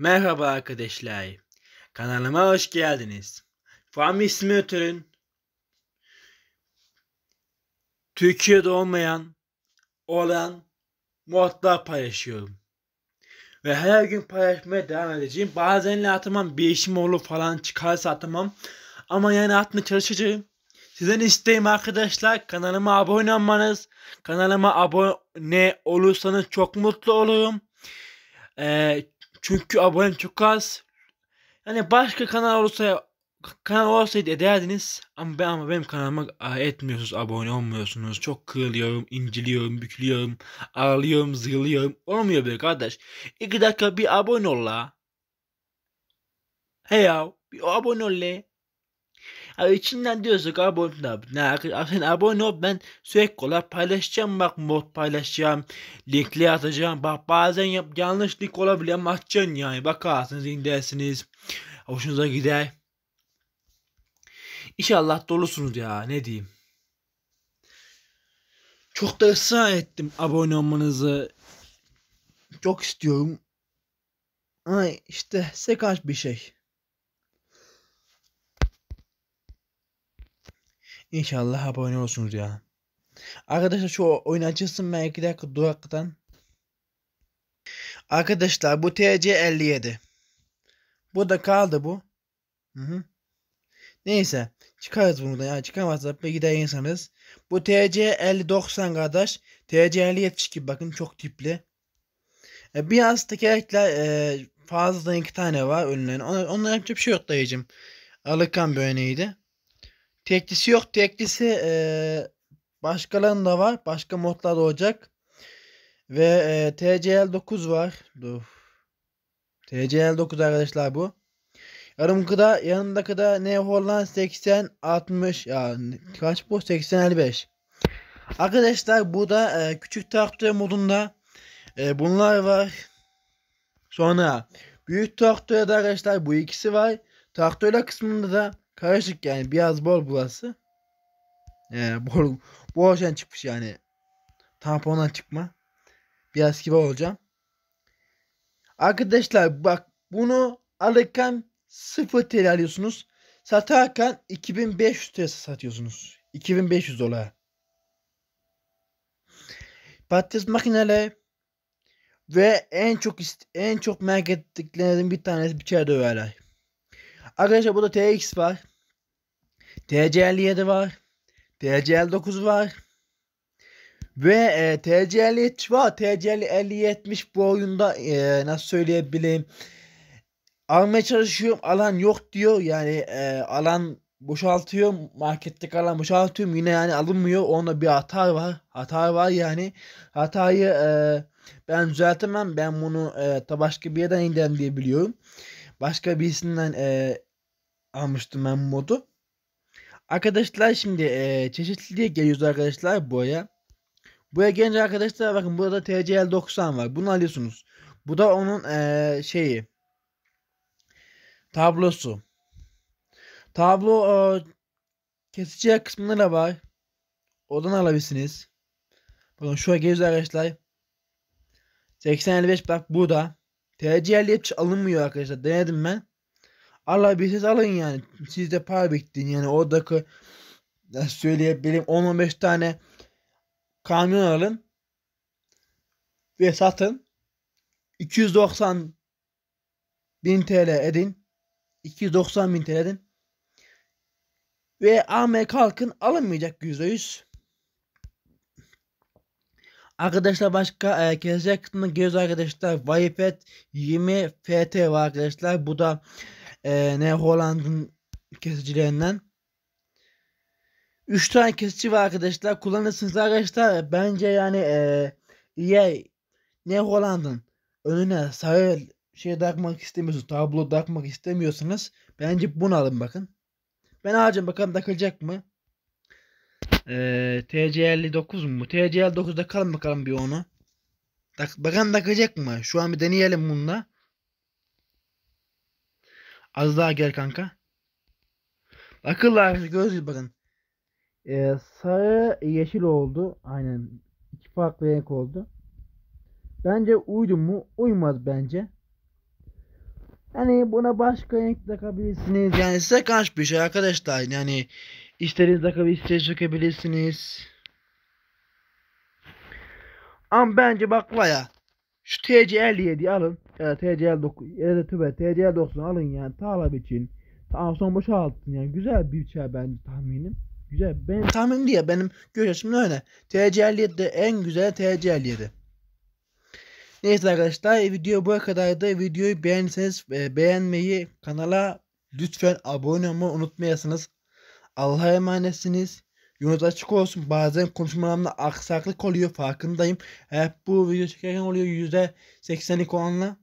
Merhaba arkadaşlar. Kanalıma hoş geldiniz. Farm Simulator'ın Türkiye'de olmayan olan modlar paylaşıyorum. Ve her gün paylaşmaya devam edeceğim. Bazen atamam bir işim olur falan çıkarsa atamam. Ama yani atma çalışacağım. Sizden isteğim arkadaşlar kanalıma abone olmanız. Kanalıma abone olursanız çok mutlu olurum. Ee, çünkü abonem çok az. Yani başka kanal olsa kanal olsaydı ederdiniz ama ben ama benim kanalıma etmiyorsunuz, abone olmuyorsunuz. Çok kırılıyorum, inciliyorum, bükülüyorum, ağlıyorum, zırlıyorum. Olmuyor be kardeş. İki dakika bir abone ol la. Hey ya, bir abone ol le. Ya içinden diyorsun abone ol. Ne, sen abone ol ben sürekli olarak paylaşacağım. Bak mod paylaşacağım. Linkli atacağım. Bak bazen yap, yanlış link olabilir ama atacaksın yani. Bakarsınız indirsiniz. Hoşunuza gider. İnşallah dolusunuz ya ne diyeyim. Çok da ısrar ettim abone olmanızı. Çok istiyorum. Ay işte sekaj bir şey. İnşallah abone olsunuz ya. Arkadaşlar şu oyun açılsın ben 2 dakika duraktan. Arkadaşlar bu TC57. Bu da kaldı bu. Hı hı. Neyse çıkarız bunu ya çıkamazsa bir gider insanız. Bu TC 5090 kardeş. TC 5072 bakın çok tipli. E, biraz tekerlekler e, fazladan iki tane var önlerine. Onlar, onlar yapacak bir şey yok dayıcım. Alıkan bir örneğiydi. Teklisi yok. Teklisi e, başkalarının var. Başka modlar da olacak. Ve e, TCL 9 var. Dur. TCL 9 arkadaşlar bu. Yarım kıda yanında kıda ne Holland 80 60 ya kaç bu 80 Arkadaşlar bu da e, küçük traktör modunda e, bunlar var. Sonra büyük traktörde arkadaşlar bu ikisi var. Traktörler kısmında da Karışık yani biraz bol bulası, Ee, bol, bol çıkmış yani. Tampondan çıkma. Biraz kibar olacağım. Arkadaşlar bak bunu alırken 0 TL alıyorsunuz. Satarken 2500 TL satıyorsunuz. 2500 dolar. Patates makineleri ve en çok en çok merak ettiklerinin bir tanesi biçer döverler. Arkadaşlar burada TX var. TCL7 var. TCL9 var. Ve e, TCL3 var. TCL50-70 bu oyunda e, nasıl söyleyebilirim. Almaya çalışıyorum. Alan yok diyor. Yani e, alan boşaltıyorum. Marketteki alan boşaltıyorum. Yine yani alınmıyor. Onda bir hata var. Hata var yani. Hatayı e, ben düzeltemem. Ben bunu e, başka bir yerden indirdim diye biliyorum. Başka birisinden e, almıştım ben modu. Arkadaşlar şimdi e, çeşitlilik geliyoruz arkadaşlar buraya. Buraya gelince arkadaşlar bakın burada TCL 90 var. Bunu alıyorsunuz. Bu da onun e, şeyi. Tablosu. Tablo e, kesici kısmında var. odan alabilirsiniz. Bakın şuraya geliyoruz arkadaşlar. 85 bak bu da TCL hiç alınmıyor arkadaşlar. Denedim ben. Allah bir ses alın yani. Siz de para bekleyin yani oradaki söyleyebilirim 10-15 tane kamyon alın ve satın. 290 bin TL edin. 290 bin TL edin. Ve AM kalkın alınmayacak %100. Arkadaşlar başka e, kesecek göz geliyoruz arkadaşlar. Vipet 20 FT var arkadaşlar. Bu da e, ne Holland'ın kesicilerinden. 3 tane kesici var arkadaşlar. Kullanırsınız arkadaşlar. Bence yani e, iyi e ne Holland'ın önüne sarı şey takmak istemiyorsunuz. Tablo takmak istemiyorsanız Bence bunu alın bakın. Ben alacağım bakalım takılacak mı? Ee, TC59 mu? TC59'da kalın bakalım bir onu. Tak, bakalım takılacak mı? Şu an bir deneyelim bununla. Az daha gel kanka. Akıllı abi göz bakın. Ee, sarı yeşil oldu. Aynen. İki farklı renk oldu. Bence uydu mu? Uymaz bence. Yani buna başka renk takabilirsiniz. Yani size karşı bir şey arkadaşlar. Yani isteriz takabilirsiniz, sökebilirsiniz. Ama bence bak ya. Şu tcl diye alın. Ya TCL 9 ya da tübe TCL 90 alın yani Talab için. son boşaltın yani güzel bir şey bence tahminim. Güzel. ben tahmin diye benim göz açımda öyle. TCL7 de en güzel TCL7. Neyse arkadaşlar video bu kadardı. Videoyu beğenirseniz e, beğenmeyi, kanala lütfen abone olmayı unutmayasınız. Allah'a emanetsiniz. Yunus açık olsun. Bazen konuşmalarımda aksaklık oluyor farkındayım. Hep bu video çekerken oluyor %80'lik olanla.